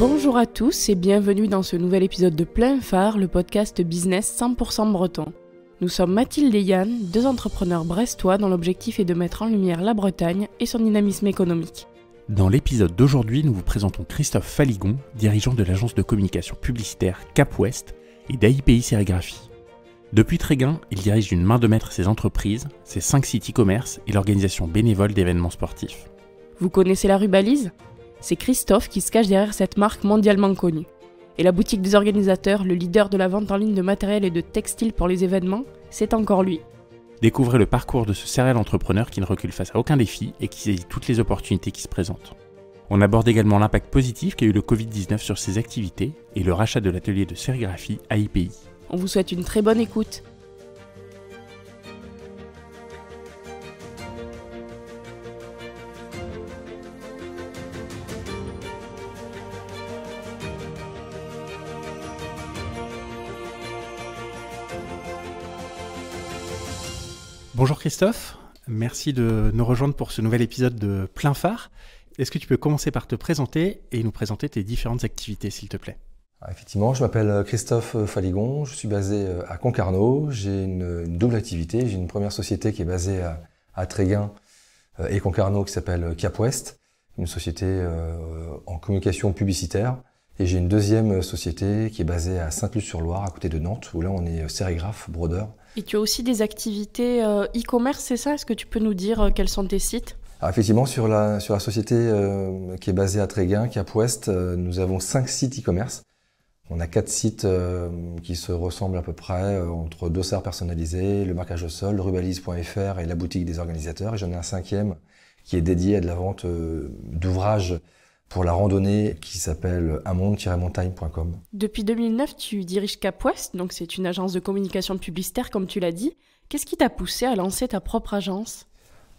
Bonjour à tous et bienvenue dans ce nouvel épisode de Plein Phare, le podcast business 100% breton. Nous sommes Mathilde et Yann, deux entrepreneurs brestois dont l'objectif est de mettre en lumière la Bretagne et son dynamisme économique. Dans l'épisode d'aujourd'hui, nous vous présentons Christophe Faligon, dirigeant de l'agence de communication publicitaire Cap Ouest et d'AIPI Sérigraphie. Depuis Tréguin, il dirige d'une main de maître ses entreprises, ses cinq sites e-commerce et l'organisation bénévole d'événements sportifs. Vous connaissez la rue Balise c'est Christophe qui se cache derrière cette marque mondialement connue. Et la boutique des organisateurs, le leader de la vente en ligne de matériel et de textiles pour les événements, c'est encore lui. Découvrez le parcours de ce serial entrepreneur qui ne recule face à aucun défi et qui saisit toutes les opportunités qui se présentent. On aborde également l'impact positif qu'a eu le Covid-19 sur ses activités et le rachat de l'atelier de sérigraphie à IPI. On vous souhaite une très bonne écoute. Bonjour Christophe, merci de nous rejoindre pour ce nouvel épisode de Plein Phare. Est-ce que tu peux commencer par te présenter et nous présenter tes différentes activités, s'il te plaît ah, Effectivement, je m'appelle euh, Christophe euh, Faligon, je suis basé euh, à Concarneau, j'ai une, double activité, j'ai une première société qui est basée à, Tréguin et Concarneau qui s'appelle Cap West, une société en communication publicitaire, et j'ai une deuxième société qui est basée à Sainte-Luce-sur-Loire, à côté de Nantes, où là on est sérigraphe, brodeur, et tu as aussi des activités euh, e-commerce, c'est ça Est-ce que tu peux nous dire euh, quels sont tes sites ah, effectivement, sur la, sur la société euh, qui est basée à Tréguin, qui à nous avons cinq sites e-commerce. On a quatre sites qui se ressemblent à peu près entre dossards personnalisés, le marquage au sol, rubalise.fr et la boutique des organisateurs. Et j'en ai un cinquième qui est dédié à de la vente d'ouvrages pour la randonnée qui s'appelle amonde-montagne.com. Depuis 2009, tu diriges Cap West, donc c'est une agence de communication publicitaire, comme tu l'as dit. Qu'est-ce qui t'a poussé à lancer ta propre agence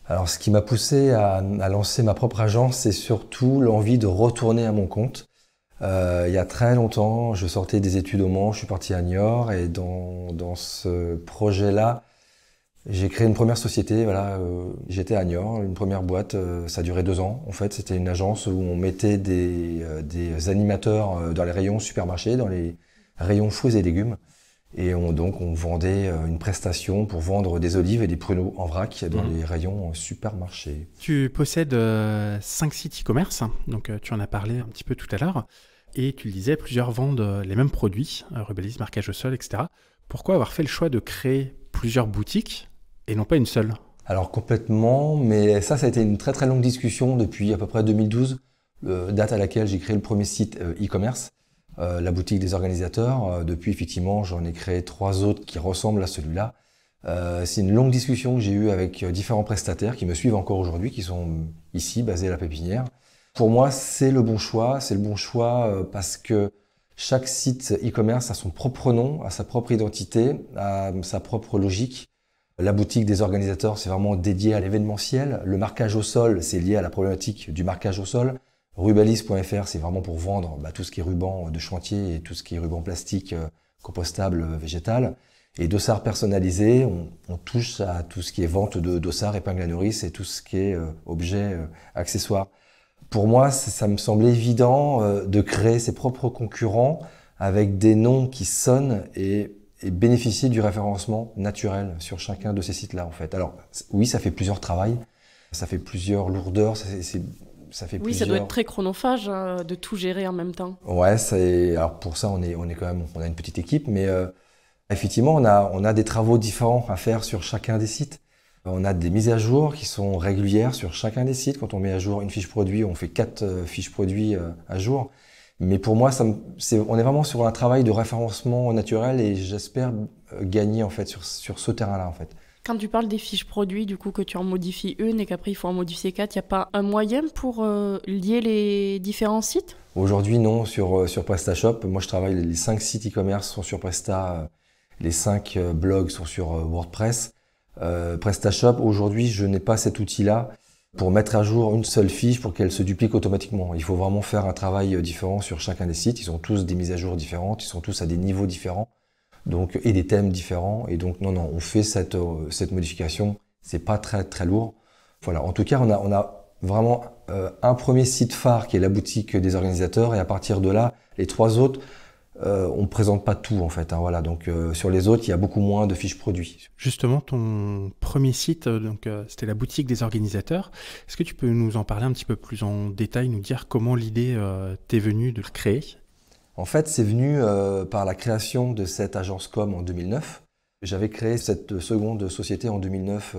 Alors, ce qui m'a poussé à, lancer ma propre agence, c'est surtout l'envie de retourner à mon compte. Euh, il y a très longtemps, je sortais des études au Mans, je suis parti à Niort, et dans ce projet-là, j'ai créé une première société, voilà, euh, j'étais à Niort, une première boîte, euh, ça a duré deux ans. En fait, c'était une agence où on mettait des, euh, animateurs dans les rayons supermarchés, dans les rayons fruits et légumes. Et donc, on vendait une prestation pour vendre des olives et des pruneaux en vrac dans mhm. les rayons supermarchés. Tu possèdes cinq sites e-commerce, hein. donc tu en as parlé un petit peu tout à l'heure. Et tu le disais, plusieurs vendent les mêmes produits, rebellisme, marquage au sol, etc. Pourquoi avoir fait le choix de créer plusieurs boutiques et non pas une seule Alors complètement, mais ça, ça a été une très très longue discussion depuis à peu près 2012, euh, date à laquelle j'ai créé le premier site euh, e-commerce, euh, la boutique des organisateurs. depuis, effectivement, j'en ai créé trois autres qui ressemblent à celui-là. C'est une longue discussion que j'ai eue avec différents prestataires qui me suivent encore aujourd'hui, qui sont ici, basés à la pépinière. Pour moi, c'est le bon choix. C'est le bon choix parce que chaque site e-commerce a son propre nom, a sa propre identité, a sa propre logique. La boutique des organisateurs, c'est vraiment dédié à l'événementiel. Le marquage au sol, c'est lié à la problématique du marquage au sol. Rubalis.fr, c'est vraiment pour vendre bah, tout ce qui est ruban de chantier et tout ce qui est ruban plastique, euh, compostable, euh, végétal. Et dossard personnalisé, on, touche à tout ce qui est vente de Dossard, épingle à nourrice et tout ce qui est euh, objet accessoire. Pour moi, ça me semblait évident de créer ses propres concurrents avec des noms qui sonnent et et bénéficier du référencement naturel sur chacun de ces sites-là, en fait. Alors, oui, ça fait plusieurs travaux, ça fait plusieurs lourdeurs, ça, c'est, ça fait oui, ça doit être très chronophage hein, de tout gérer en même temps. Ouais, c'est... alors pour ça, on est, on est quand même, on a une petite équipe, mais euh, effectivement, on a, on a des travaux différents à faire sur chacun des sites. On a des mises à jour qui sont régulières sur chacun des sites. Quand on met à jour une fiche produit, on fait quatre euh, fiches produits euh, à jour. Mais pour moi, on est vraiment sur un travail de référencement naturel et j'espère euh, gagner en fait sur, sur ce terrain-là en fait. Quand tu parles des fiches produits, du coup que tu en modifies une et qu'après il faut en modifier quatre, il n'y a pas un moyen pour euh, lier les différents sites Aujourd'hui non, sur, euh, sur PrestaShop, moi je travaille, les cinq sites e-commerce sont sur Presta, les cinq blogs sont sur WordPress. Euh, PrestaShop, aujourd'hui je n'ai pas cet outil-là pour mettre à jour une seule fiche pour qu'elle se duplique automatiquement. Il faut vraiment faire un travail euh, différent sur chacun des sites. Ils ont tous des mises à jour différentes, ils sont tous à des niveaux différents, donc et des thèmes différents. Et donc non, non, on fait cette euh, cette modification. C'est pas très très lourd. Voilà. En tout cas, on a on a vraiment euh, un premier site phare qui est la boutique des organisateurs et à partir de là, les trois autres euh, on ne présente pas tout en fait. Hein, voilà. Donc euh, sur les autres, il y a beaucoup moins de fiches produits. Justement, ton premier site, euh, donc c'était la boutique des organisateurs. Est-ce que tu peux nous en parler un petit peu plus en détail, nous dire comment l'idée t'est venue de le créer En fait, c'est venu par la création de cette agence com en 2009. J'avais créé cette seconde société en 2009,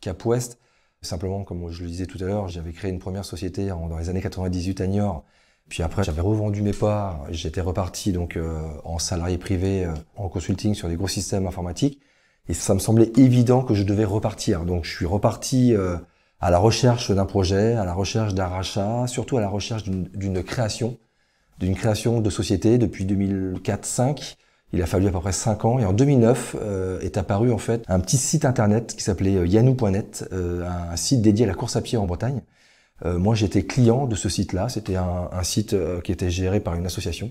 Cap West. Simplement, comme je le disais tout à l'heure, j'avais créé une première société dans les années 98 à Niort puis après, j'avais revendu mes parts, j'étais reparti donc euh, en salarié privé, euh, en consulting sur des gros systèmes informatiques. Et ça me semblait évident que je devais repartir. Donc je suis reparti euh, à la recherche d'un projet, à la recherche d'un rachat, surtout à la recherche d'une création, d'une création de société depuis 2004 2005 Il a fallu à peu près 5 ans. Et en 2009 est apparu en fait un petit site internet qui s'appelait yanou.net, un site dédié à la course à pied en Bretagne. Euh, moi, j'étais client de ce site-là. C'était un, un, site euh, qui était géré par une association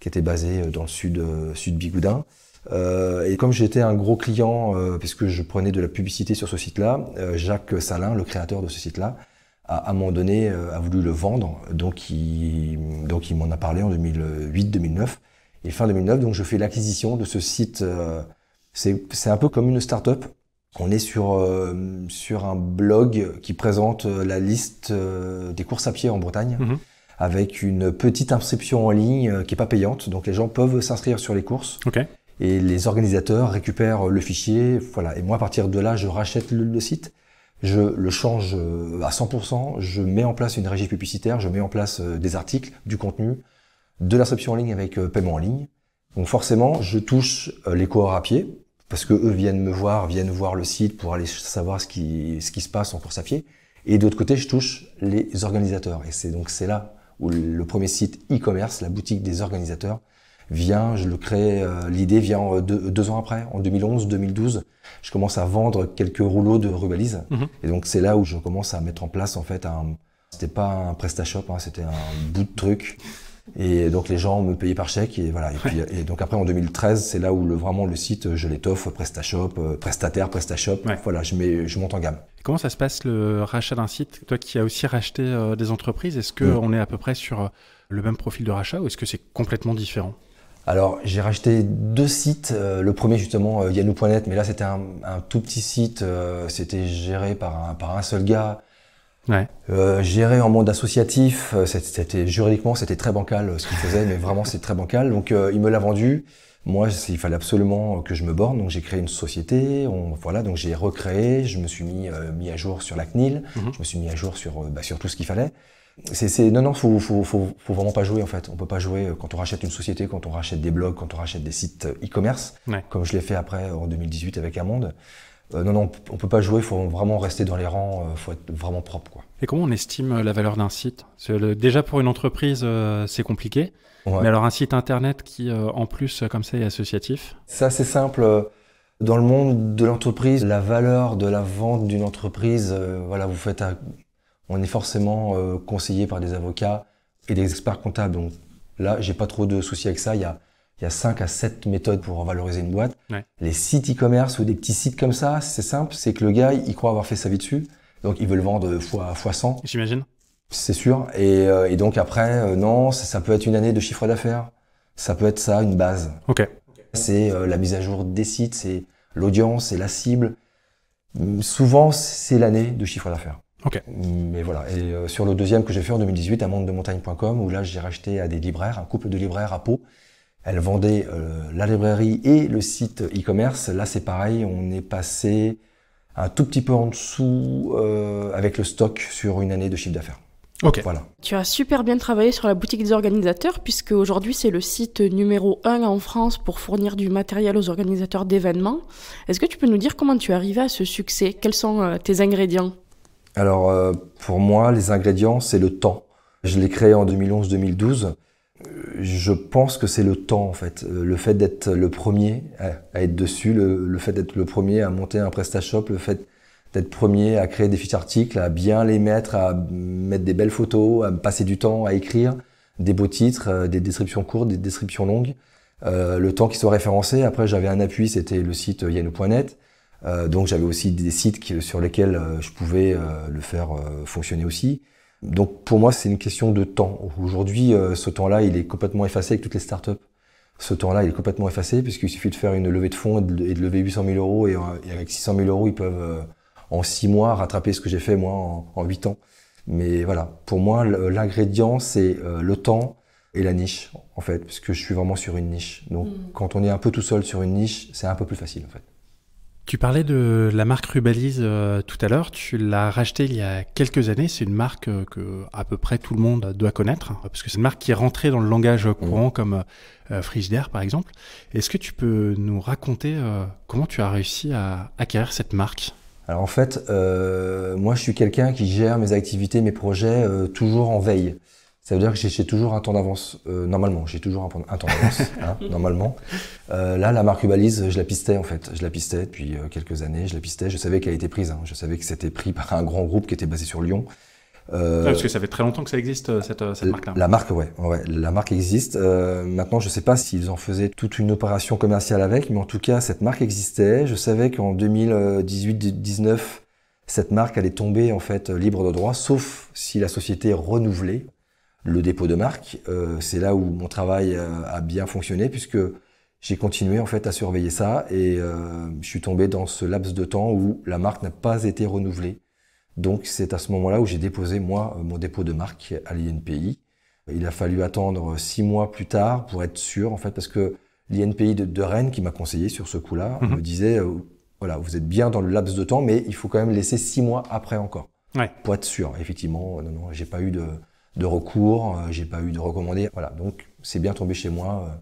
qui était basée euh, dans le sud, sud Bigoudin. Euh, et comme j'étais un gros client, euh, puisque je prenais de la publicité sur ce site-là, Jacques Salin, le créateur de ce site-là, à un moment donné, a voulu le vendre. Donc, il, donc il m'en a parlé en 2008-2009. Et fin 2009, donc je fais l'acquisition de ce site. c'est un peu comme une start-up on est sur, euh, sur un blog qui présente euh, la liste euh, des courses à pied en Bretagne, mhm. avec une petite inscription en ligne qui n'est pas payante. Donc les gens peuvent s'inscrire sur les courses. Et les organisateurs récupèrent le fichier. Voilà. Et moi, à partir de là, je rachète le, site, je le change à 100%, je mets en place une régie publicitaire, je mets en place des articles, du contenu, de l'inscription en ligne avec paiement en ligne. Donc forcément, je touche les coureurs à pied parce que eux viennent me voir, viennent voir le site pour aller savoir ce qui, se passe en course à pied. Et d'autre côté, je touche les organisateurs. Et c'est donc c'est là où le premier site e-commerce, la boutique des organisateurs, vient, je le crée, euh, l'idée vient euh, deux, ans après, en 2011, 2012, je commence à vendre quelques rouleaux de rubalise. Mhm. Et donc c'est là où je commence à mettre en place en fait un, c'était pas un PrestaShop, hein, c'était un bout de truc et donc les gens me payaient par chèque et voilà. Et, donc après en 2013, c'est là où vraiment le site, euh, je l'étoffe, euh, PrestaShop, euh, prestataire, PrestaShop. Voilà, je je monte en gamme. Comment ça se passe le rachat d'un site Toi qui as aussi racheté des entreprises, est-ce qu'on est à peu près sur le même profil de rachat ou est-ce que c'est complètement différent alors j'ai racheté deux sites, le premier justement Yannou.net, mais là c'était un, tout petit site, c'était géré par un seul gars, Ouais. Euh, gérer en monde associatif, euh, c'était juridiquement c'était très bancal euh, ce qu'il faisait, mais vraiment c'est très bancal. Donc euh, il me l'a vendu. Moi, il fallait absolument que je me borne, donc j'ai créé une société. On, voilà, donc j'ai recréé, je me suis mis mis à jour sur la CNIL, mhm. je me suis mis à jour sur bah, sur tout ce qu'il fallait. C'est non non, faut, faut, faut vraiment pas jouer en fait. On peut pas jouer quand on rachète une société, quand on rachète des blogs, quand on rachète des sites e-commerce, comme je l'ai fait après en 2018 avec Amonde. Euh, non, non, on peut pas jouer, il faut vraiment rester dans les rangs, il euh, faut être vraiment propre. Et comment on estime euh, la valeur d'un site Déjà pour une entreprise, c'est compliqué. Mais alors un site internet qui, en plus, comme ça, est associatif Ça, c'est simple. Dans le monde de l'entreprise, la valeur de la vente d'une entreprise, voilà, vous faites on est forcément conseillé par des avocats et des experts comptables. Donc là, j'ai pas trop de soucis avec ça. Il y il y a 5 à 7 méthodes pour valoriser une boîte. Les sites e-commerce ou des petits sites comme ça, c'est simple, c'est que le gars, il croit avoir fait sa vie dessus, donc il veut le vendre fois, fois 100. J'imagine. C'est sûr. Et, euh, donc après, euh, non, ça, peut être une année de chiffre d'affaires. Ça peut être ça, une base. Ok. C'est euh, la mise à jour des sites, c'est l'audience, c'est la cible. Souvent, c'est l'année de chiffre d'affaires. Ok. Mais voilà. Et sur le deuxième que j'ai fait en 2018, à monde-de-montagne.com, où là, j'ai racheté à des libraires, un couple de libraires à Pau, elle vendait euh, la librairie et le site e-commerce. Là, c'est pareil, on est passé un tout petit peu en dessous euh, avec le stock sur une année de chiffre d'affaires. Ok. Voilà. Tu as super bien travaillé sur la boutique des organisateurs, puisque aujourd'hui c'est le site numéro un en France pour fournir du matériel aux organisateurs d'événements. Est-ce que tu peux nous dire comment tu es arrivé à ce succès Quels sont euh, tes ingrédients Alors, pour moi, les ingrédients, c'est le temps. Je l'ai créé en 2011-2012 je pense que c'est le temps en fait, euh, le fait d'être le premier à, être dessus, le, fait d'être le premier à monter un PrestaShop, le fait d'être premier à créer des fiches articles, à bien les mettre, à mettre des belles photos, à passer du temps à écrire des beaux titres, euh, des descriptions courtes, des descriptions longues, euh, le temps qui soit référencé. Après j'avais un appui, c'était le site yano.net. donc j'avais aussi des sites sur lesquels je pouvais le faire fonctionner aussi. Donc pour moi, c'est une question de temps. Aujourd'hui, euh, ce temps-là, il est complètement effacé avec toutes les startups. Ce temps-là, il est complètement effacé puisqu'il suffit de faire une levée de fonds et de, lever 800 000 euros et, euh, avec 600 000 euros, ils peuvent euh, en six mois rattraper ce que j'ai fait moi en, huit ans. Mais voilà, pour moi, l'ingrédient, c'est le temps et la niche, en fait, puisque je suis vraiment sur une niche. Donc, hmm. quand on est un peu tout seul sur une niche, c'est un peu plus facile, en fait. Tu parlais de la marque Rubalise euh, tout à l'heure. Tu l'as rachetée il y a quelques années. C'est une marque euh, que à peu près tout le monde doit connaître, hein, parce que c'est une marque qui est rentrée dans le langage mmh. courant, comme euh, Frigidaire par exemple. Est-ce que tu peux nous raconter comment tu as réussi à acquérir cette marque Alors en fait, moi je suis quelqu'un qui gère mes activités, mes projets toujours en veille. Ça veut dire que j'ai toujours un temps d'avance. Euh, normalement, j'ai toujours un, temps d'avance. hein, normalement. Euh, là, la marque Ubalise, je la pistais en fait. Je la pistais depuis euh, quelques années. Je la pistais. Je savais qu'elle a été prise. Hein. Je savais que c'était pris par un grand groupe qui était basé sur Lyon. Euh, ah, parce que ça fait très longtemps que ça existe cette, cette marque-là. La marque, ouais, ouais, la marque existe. maintenant, je ne sais pas s'ils en faisaient toute une opération commerciale avec, mais en tout cas, cette marque existait. Je savais qu'en 2018-19, cette marque allait tomber en fait libre de droit, sauf si la société renouvelait le dépôt de marque. Euh, c'est là où mon travail euh, a bien fonctionné puisque j'ai continué en fait à surveiller ça et euh, je suis tombé dans ce laps de temps où la marque n'a pas été renouvelée. Donc c'est à ce moment-là où j'ai déposé moi mon dépôt de marque à l'INPI. Il a fallu attendre six mois plus tard pour être sûr en fait parce que l'INPI de, Rennes qui m'a conseillé sur ce coup-là mhm. me disait voilà vous êtes bien dans le laps de temps mais il faut quand même laisser six mois après encore pour être sûr. Effectivement non non j'ai pas eu de de recours, euh, j'ai pas eu de recommandé. Voilà, donc c'est bien tombé chez moi euh,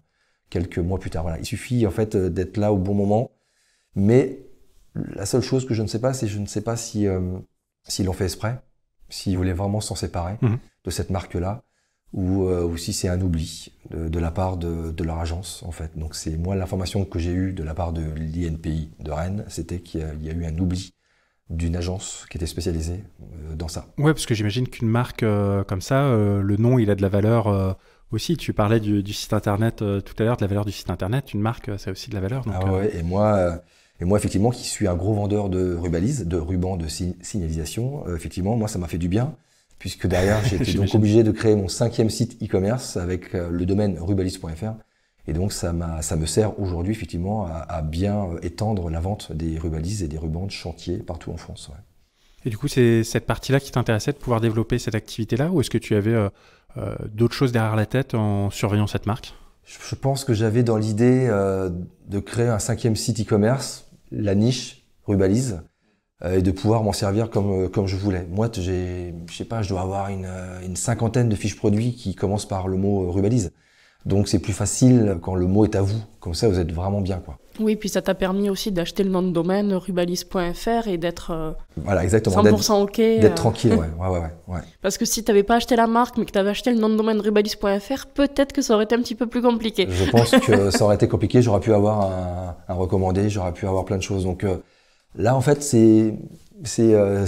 quelques mois plus tard. Voilà, il suffit en fait euh, d'être là au bon moment. Mais la seule chose que je ne sais pas, c'est je ne sais pas si si s'ils l'ont fait exprès, s'ils voulaient vraiment s'en séparer mhm. de cette marque-là, ou, ou, si c'est un oubli de, la part de, de, leur agence en fait. Donc c'est moi l'information que j'ai eue de la part de l'INPI de Rennes, c'était qu'il y, a eu un oubli d'une agence qui était spécialisée euh, dans ça. Oui, parce que j'imagine qu'une marque euh, comme ça, euh, le nom, il a de la valeur aussi. Tu parlais du, site internet tout à l'heure, de la valeur du site internet. Une marque, ça a aussi de la valeur. ah et moi, et moi, effectivement, qui suis un gros vendeur de rubalise, de rubans de signalisation, effectivement, moi, ça m'a fait du bien, puisque derrière, j'étais donc obligé de créer mon cinquième site e-commerce avec le domaine rubalise.fr et donc ça, ça me sert aujourd'hui effectivement à, à, bien euh, étendre la vente des rubalises et des rubans de chantier partout en France. Et du coup, c'est cette partie-là qui t'intéressait de pouvoir développer cette activité-là ou est-ce que tu avais euh, euh d'autres choses derrière la tête en surveillant cette marque je, pense que j'avais dans l'idée euh, de créer un cinquième site e-commerce, la niche rubalise, euh, et de pouvoir m'en servir comme, comme je voulais. Moi, je sais pas, je dois avoir une, une, cinquantaine de fiches produits qui commencent par le mot rubalise. Donc c'est plus facile quand le mot est à vous. Comme ça, vous êtes vraiment bien. quoi. Oui, puis ça t'a permis aussi d'acheter le nom de domaine rubalis.fr et d'être euh, voilà, 100% OK. D'être euh. tranquille, ouais, ouais, ouais, Parce que si tu n'avais pas acheté la marque, mais que tu avais acheté le nom de domaine rubalis.fr, peut-être que ça aurait été un petit peu plus compliqué. Je pense que ça aurait été compliqué. J'aurais pu avoir un, recommandé, j'aurais pu avoir plein de choses. Donc euh, là, en fait, c'est c'est je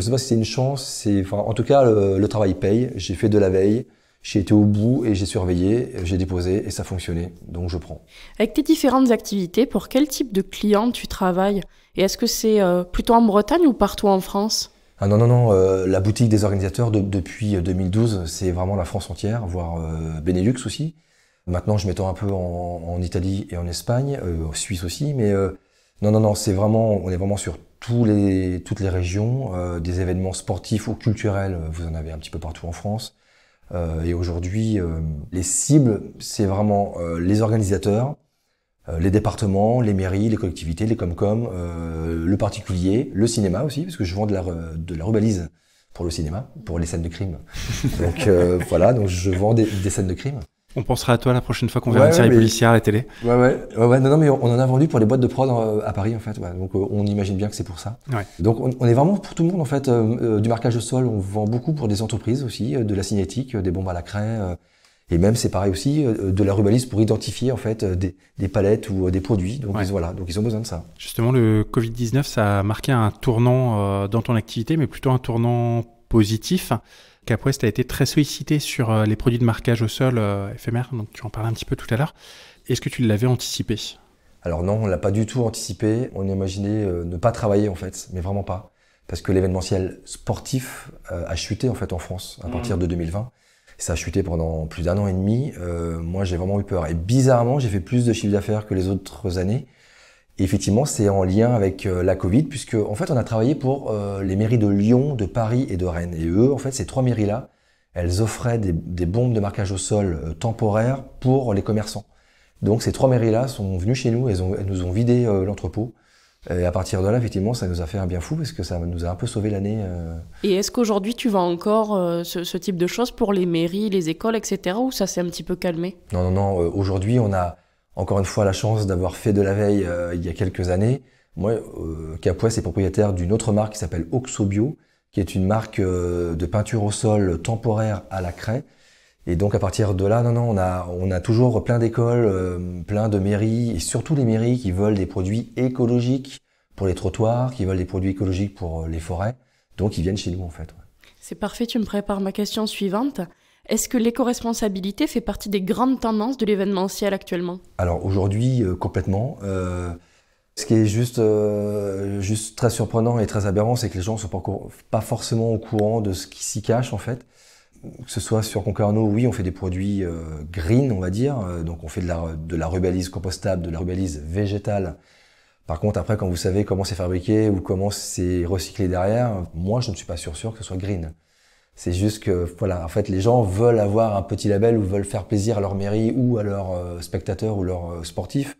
sais pas si c'est une chance c'est en tout cas le travail paye j'ai fait de la veille j'ai été au bout et j'ai surveillé, j'ai déposé et ça fonctionnait, donc je prends. Avec tes différentes activités, pour quel type de client tu travailles Et est-ce que c'est euh, plutôt en Bretagne ou partout en France ah non, non, non, euh, la boutique des organisateurs depuis 2012, euh, c'est vraiment la France entière, voire Benelux aussi. Maintenant, je m'étends un peu en, Italie et en Espagne, en Suisse aussi, mais non, non, non, c'est vraiment, on est vraiment sur tous les, toutes les régions, des événements sportifs ou culturels, vous en avez un petit peu partout en France. Euh, et aujourd'hui, euh, les cibles, c'est vraiment euh, les organisateurs, les départements, les mairies, les collectivités, les com euh, le particulier, le cinéma aussi, parce que je vends de la, de pour le cinéma, pour les scènes de crime. donc voilà, donc je vends des, scènes de crime. On pensera à toi la prochaine fois qu'on verra une série policière à la télé. Ouais, ouais, ouais, non, mais on en a vendu pour les boîtes de prod euh, à Paris, en fait. Donc, euh, on imagine bien que c'est pour ça. Donc, on, est vraiment pour tout le monde, en fait. Euh, du marquage de sol, on vend beaucoup pour des entreprises aussi, de la cinétique, des bombes à la craie. et même, c'est pareil aussi, de la rubalise pour identifier, en fait, des, palettes ou des produits. Donc, voilà. Donc, ils ont besoin de ça. Justement, le Covid-19, ça a marqué un tournant dans ton activité, mais plutôt un tournant positif. Capwest a été très sollicité sur euh, les produits de marquage au sol euh, éphémère, donc tu en parlais un petit peu tout à l'heure. Est-ce que tu l'avais anticipé Alors non, on l'a pas du tout anticipé. On imaginait euh, ne pas travailler en fait, mais vraiment pas. Parce que l'événementiel sportif a chuté en fait en France à mmh. partir de 2020. Ça a chuté pendant plus d'un an et demi. moi, j'ai vraiment eu peur. Et bizarrement, j'ai fait plus de chiffre d'affaires que les autres années effectivement, c'est en lien avec euh, la Covid, puisque en fait, on a travaillé pour euh, les mairies de Lyon, de Paris et de Rennes. Et eux, en fait, ces trois mairies-là, elles offraient des, bombes de marquage au sol euh, temporaires pour les commerçants. Donc ces trois mairies-là sont venues chez nous, elles, nous ont vidé l'entrepôt. Et à partir de là, effectivement, ça nous a fait un bien fou parce que ça nous a un peu sauvé l'année. Et est-ce qu'aujourd'hui tu vas encore ce, ce, type de choses pour les mairies, les écoles, etc. Ou ça s'est un petit peu calmé Non, non, non. aujourd'hui, on a, encore une fois la chance d'avoir fait de la veille euh, il y a quelques années. Moi, euh, Capouès est propriétaire d'une autre marque qui s'appelle Oxobio, qui est une marque euh, de peinture au sol temporaire à la craie. Et donc à partir de là, non, non, on a, toujours plein d'écoles, euh, plein de mairies, et surtout les mairies qui veulent des produits écologiques pour les trottoirs, qui veulent des produits écologiques pour les forêts. Donc ils viennent chez nous en fait. C'est parfait, tu me prépares ma question suivante. Est-ce que l'éco-responsabilité fait partie des grandes tendances de l'événementiel actuellement Alors aujourd'hui, euh, complètement. Euh, ce qui est juste, euh, juste très surprenant et très aberrant, c'est que les gens ne sont pas, forcément au courant de ce qui s'y cache en fait. Que ce soit sur Concarneau, oui, on fait des produits green, on va dire. donc on fait de la, de la rubalise compostable, de la rubalise végétale. Par contre, après, quand vous savez comment c'est fabriqué ou comment c'est recyclé derrière, moi, je ne suis pas sûr que ce soit green. C'est juste que, voilà, en fait, les gens veulent avoir un petit label ou veulent faire plaisir à leur mairie ou à leurs euh, spectateurs ou leurs euh, sportifs.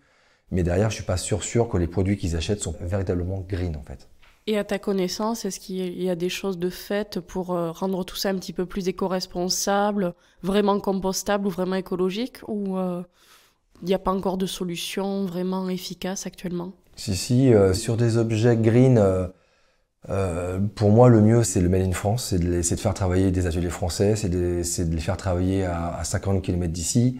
Mais derrière, je suis pas sûr, sûr que les produits qu'ils achètent sont véritablement green, en fait. Et à ta connaissance, est-ce qu'il y a des choses de fait pour euh, rendre tout ça un petit peu plus éco-responsable, vraiment compostable ou vraiment écologique Ou il n'y a pas encore de solution vraiment efficace actuellement Si, si, sur des objets green, euh, pour moi, le mieux, c'est le Made in France, c'est de, faire travailler des ateliers français, c'est de, les faire travailler à, 50 km d'ici,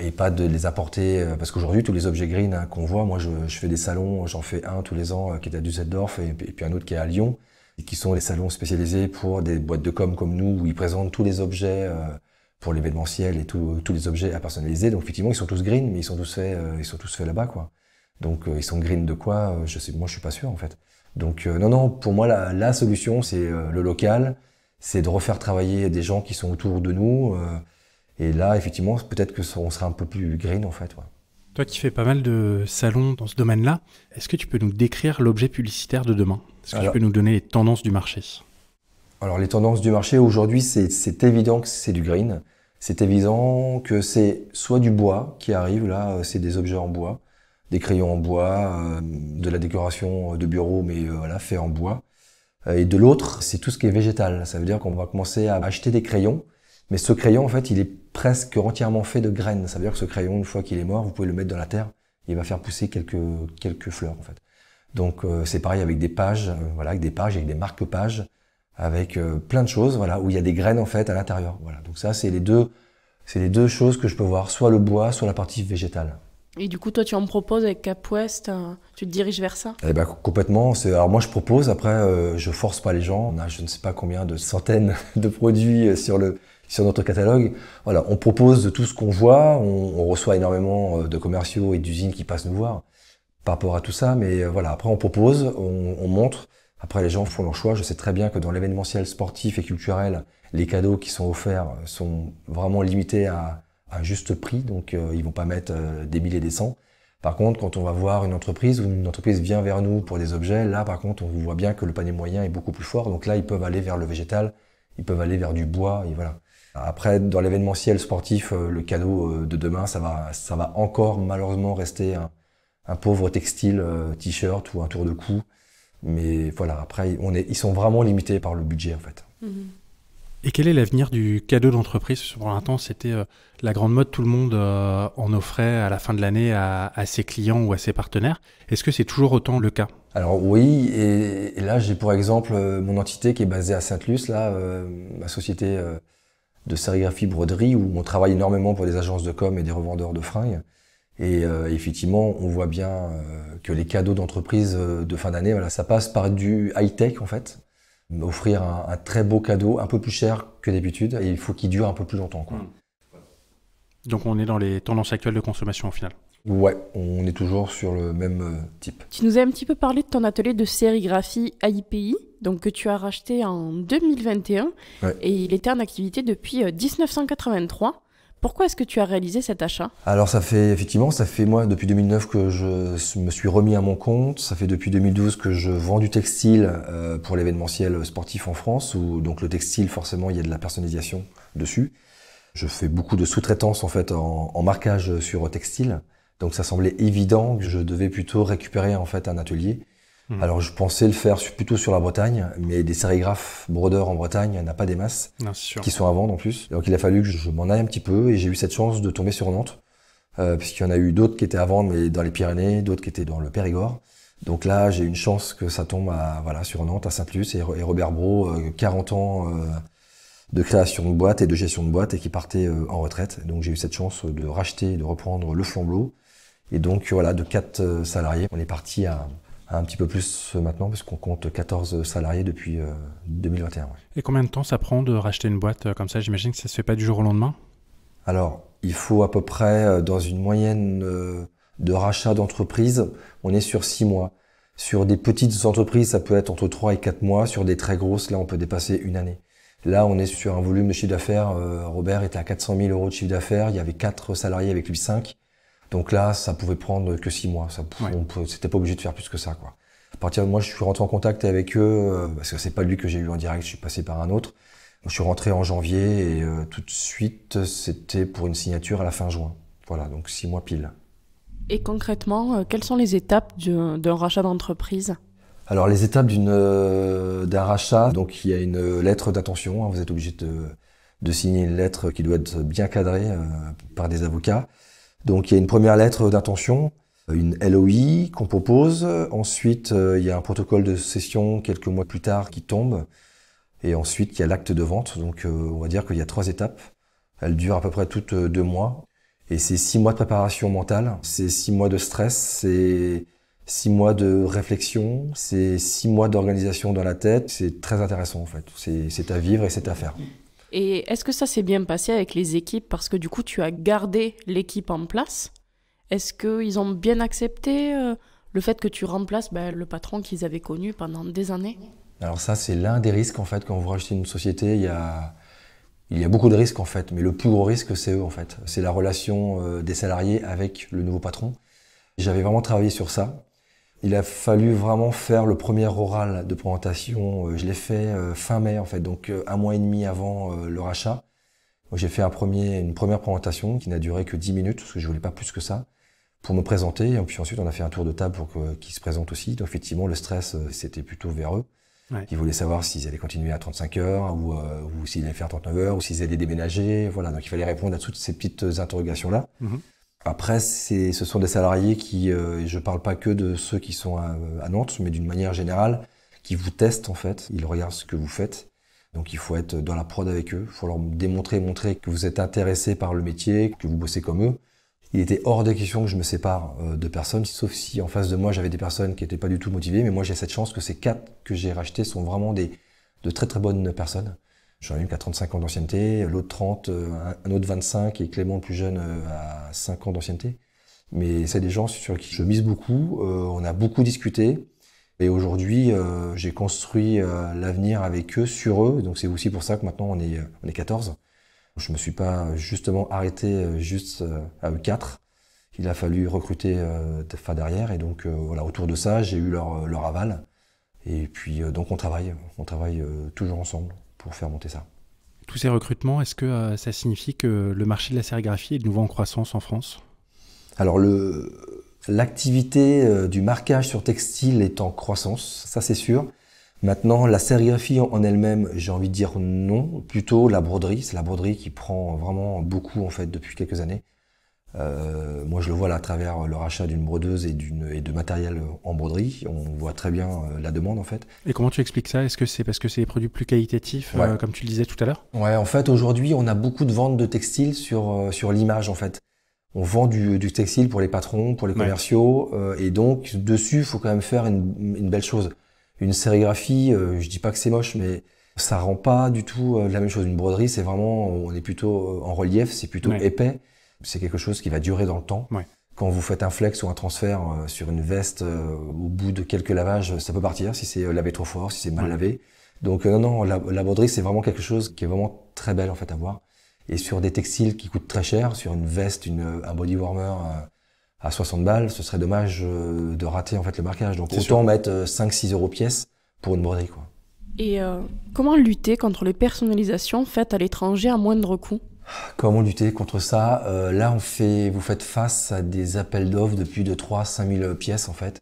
et pas de les apporter, euh, parce qu'aujourd'hui, tous les objets green hein, qu'on voit, moi, je, fais des salons, j'en fais un tous les ans euh, qui est à Düsseldorf, et, puis un autre qui est à Lyon, et qui sont des salons spécialisés pour des boîtes de com comme nous, où ils présentent tous les objets pour l'événementiel et tous les objets à personnaliser. Donc, effectivement, ils sont tous green, mais ils sont tous faits, ils sont tous faits là-bas, quoi. Donc, ils sont green de quoi Je sais, moi, je suis pas sûr, en fait. Donc euh, non, non, pour moi, la, solution, c'est euh, le local, c'est de refaire travailler des gens qui sont autour de nous. Euh, et là, effectivement, peut-être que on sera un peu plus green en fait. Toi qui fais pas mal de salons dans ce domaine-là, est-ce que tu peux nous décrire l'objet publicitaire de demain Est-ce que tu peux nous donner les tendances du marché Alors les tendances du marché aujourd'hui, c'est évident que c'est du green. C'est évident que c'est soit du bois qui arrive, là, c'est des objets en bois des crayons en bois, euh, de la décoration de bureau, mais euh, voilà, fait en bois. Euh, et de l'autre, c'est tout ce qui est végétal. Ça veut dire qu'on va commencer à acheter des crayons, mais ce crayon, en fait, il est presque entièrement fait de graines. Ça veut dire que ce crayon, une fois qu'il est mort, vous pouvez le mettre dans la terre, il va faire pousser quelques, quelques fleurs, en fait. Donc c'est pareil avec des pages, voilà, avec des pages, avec des marque-pages, avec plein de choses, voilà, où il y a des graines en fait à l'intérieur. Voilà. Donc ça, c'est les deux, c'est les deux choses que je peux voir, soit le bois, soit la partie végétale. Et du coup, toi, tu en proposes avec Cap euh, tu te diriges vers ça eh ben, Complètement. Alors moi, je propose, après, je euh, je force pas les gens. On a je ne sais pas combien de centaines de produits euh, sur, le, sur notre catalogue. Voilà, on propose de tout ce qu'on voit. On, reçoit énormément de commerciaux et d'usines qui passent nous voir par rapport à tout ça. Mais voilà, après, on propose, on montre. Après, les gens font leur choix. Je sais très bien que dans l'événementiel sportif et culturel, les cadeaux qui sont offerts sont vraiment limités à à juste prix, donc euh, ils vont pas mettre euh, des milliers et des cents. Par contre, quand on va voir une entreprise ou une entreprise vient vers nous pour des objets, là par contre on voit bien que le panier moyen est beaucoup plus fort, donc là ils peuvent aller vers le végétal, ils peuvent aller vers du bois, et voilà. Après, dans l'événementiel sportif, euh, le cadeau de demain, ça va, ça va encore malheureusement rester un, pauvre textile, t-shirt ou un tour de cou. Mais voilà, après, on est, ils sont vraiment limités par le budget en fait. Mm-hmm. Et quel est l'avenir du cadeau d'entreprise Pour temps c'était euh, la grande mode, tout le monde euh, en offrait à la fin de l'année à, ses clients ou à ses partenaires. Est-ce que c'est toujours autant le cas Alors oui, et, là j'ai pour exemple euh, mon entité qui est basée à Sainte-Luce, là, ma société de sérigraphie broderie, où on travaille énormément pour des agences de com et des revendeurs de fringues. Et effectivement, on voit bien que les cadeaux d'entreprise de fin d'année, voilà, ça passe par du high-tech en fait offrir un, très beau cadeau, un peu plus cher que d'habitude, et il faut qu'il dure un peu plus longtemps. Quoi. Mm. Donc on est dans les tendances actuelles de consommation au final. Ouais, on est toujours sur le même euh, type. Tu nous as un petit peu parlé de ton atelier de sérigraphie AIPI, donc que tu as racheté en 2021, et il était en activité depuis 1983. Euh, pourquoi est-ce que tu as réalisé cet achat Alors ça fait effectivement, ça fait moi depuis 2009 que je me suis remis à mon compte, ça fait depuis 2012 que je vends du textile euh, pour l'événementiel sportif en France, où donc le textile forcément il y a de la personnalisation dessus. Je fais beaucoup de sous-traitance en fait en, en, marquage sur textile, donc ça semblait évident que je devais plutôt récupérer en fait un atelier Hmm. Alors je pensais le faire plutôt sur la Bretagne, mais des sérigraphes brodeurs en Bretagne, n'a pas des masses, qui sont à vendre en plus. Donc il a fallu que je m'en aille un petit peu et j'ai eu cette chance de tomber sur Nantes, euh, puisqu'il y en a eu d'autres qui étaient à vendre, mais dans les Pyrénées, d'autres qui étaient dans le Périgord. Donc là, j'ai une chance que ça tombe à, voilà, sur Nantes, à saint luce et, Robert Bro, 40 euh, ans euh, de création de boîte et de gestion de boîte, et qui partait en retraite. Donc j'ai eu cette chance de racheter, de reprendre le flambeau. Et donc voilà, de quatre salariés, on est parti à un petit peu plus maintenant, parce qu'on compte 14 salariés depuis 2021. Euh, et combien de temps ça prend de racheter une boîte euh, comme ça J'imagine que ça ne se fait pas du jour au lendemain Alors, il faut à peu près, euh, dans une moyenne de rachat d'entreprise, on est sur 6 mois. Sur des petites entreprises, ça peut être entre 3 et 4 mois. Sur des très grosses, là, on peut dépasser une année. Là, on est sur un volume de chiffre d'affaires. Robert était à 400 000 euros de chiffre d'affaires. Il y avait 4 salariés avec lui 5. Donc là, ça pouvait prendre que six mois. Ça, on c'était pas obligé de faire plus que ça, quoi. À partir de moi, je suis rentré en contact avec eux euh, parce que c'est pas lui que j'ai eu en direct. Je suis passé par un autre. Je suis rentré en janvier et euh, tout de suite, c'était pour une signature à la fin juin. Voilà, donc six mois pile. Et concrètement, euh, quelles sont les étapes d'un rachat d'entreprise Alors les étapes d'un rachat, donc il y a une lettre d'attention. Hein, vous êtes obligé de, signer une lettre qui doit être bien cadrée par des avocats. Donc il y a une première lettre d'intention, euh, une LOI qu'on propose. Ensuite, euh, il y a un protocole de session quelques mois plus tard qui tombe. Et ensuite, il y a l'acte de vente. Donc euh, on va dire qu'il y a trois étapes. Elles durent à peu près toutes deux mois. Et c'est six mois de préparation mentale, c'est six mois de stress, c'est six mois de réflexion, c'est six mois d'organisation dans la tête. C'est très intéressant en fait. C'est à vivre et c'est à faire. Et est-ce que ça s'est bien passé avec les équipes Parce que du coup, tu as gardé l'équipe en place. Est-ce qu'ils ont bien accepté euh, le fait que tu remplaces ben, le patron qu'ils avaient connu pendant des années Alors ça, c'est l'un des risques en fait quand vous rachetez une société. Il y a, il y a beaucoup de risques en fait, mais le plus gros risque, c'est eux en fait. C'est la relation euh, des salariés avec le nouveau patron. J'avais vraiment travaillé sur ça. Il a fallu vraiment faire le premier oral de présentation. Euh, je l'ai fait euh, fin mai en fait, donc euh, un mois et demi avant le rachat. J'ai fait un premier, une première présentation qui n'a duré que 10 minutes, parce que je voulais pas plus que ça, pour me présenter. Et puis ensuite, on a fait un tour de table pour qu'ils se présentent aussi. Donc effectivement, le stress, c'était plutôt vers eux. Ils voulaient savoir s'ils allaient continuer à 35 heures, ou, s'ils allaient faire 39 heures, ou s'ils allaient déménager. Voilà, donc il fallait répondre à toutes ces petites interrogations-là. Mhm. Après, ce sont des salariés qui, euh, je ne parle pas que de ceux qui sont euh, à, Nantes, mais d'une manière générale, qui vous testent en fait. Ils regardent ce que vous faites. Donc il faut être dans la prod avec eux. Il faut leur démontrer, montrer que vous êtes intéressé par le métier, que vous bossez comme eux. Il était hors de question que je me sépare euh, de personnes, sauf si en face de moi j'avais des personnes qui n'étaient pas du tout motivées. Mais moi j'ai cette chance que ces quatre que j'ai rachetés sont vraiment des, de très très bonnes personnes ai même qu'à 35 ans d'ancienneté, l'autre 30, euh, un autre 25 et Clément le plus jeune à euh, 5 ans d'ancienneté. Mais c'est des gens sur qui je mise beaucoup, euh, on a beaucoup discuté. Et aujourd'hui, j'ai construit l'avenir avec eux, sur eux. Donc c'est aussi pour ça que maintenant on est, on est 14. Je me suis pas justement arrêté juste à eux 4 il a fallu recruter des derrière et donc voilà autour de ça j'ai eu leur, aval et puis donc on travaille on travaille toujours ensemble pour faire monter ça. Tous ces recrutements, est-ce que euh, ça signifie que le marché de la sérigraphie est de nouveau en croissance en France Alors l'activité euh, du marquage sur textile est en croissance, ça c'est sûr. Maintenant, la sérigraphie en elle-même, j'ai envie de dire non. Plutôt la broderie, c'est la broderie qui prend vraiment beaucoup en fait depuis quelques années. Euh, moi, je le vois là, à travers le rachat d'une brodeuse et, et, de matériel en broderie. On voit très bien euh, la demande, en fait. Et comment tu expliques ça Est-ce que c'est parce que c'est des produits plus qualitatifs, euh, comme tu le disais tout à l'heure Ouais, en fait, aujourd'hui, on a beaucoup de ventes de textiles sur, euh, sur l'image, en fait. On vend du, du, textile pour les patrons, pour les commerciaux, et donc, dessus, il faut quand même faire une, une belle chose. Une sérigraphie, je dis pas que c'est moche, mais ça rend pas du tout la même chose. Une broderie, c'est vraiment, on est plutôt en relief, c'est plutôt épais c'est quelque chose qui va durer dans le temps. Quand vous faites un flex ou un transfert euh, sur une veste, euh, au bout de quelques lavages, ça peut partir si c'est euh, lavé trop fort, si c'est mal lavé. Donc non, la, broderie, c'est vraiment quelque chose qui est vraiment très belle en fait à voir. Et sur des textiles qui coûtent très cher, sur une veste, un body warmer à 60 balles, ce serait dommage de rater en fait le marquage. Donc autant mettre 5-6 euros pièce pour une broderie quoi. Et comment lutter contre les personnalisations faites à l'étranger à moindre coût Comment lutter contre ça euh, Là, on fait, vous faites face à des appels d'offres de plus de 3 5 000 pièces en fait.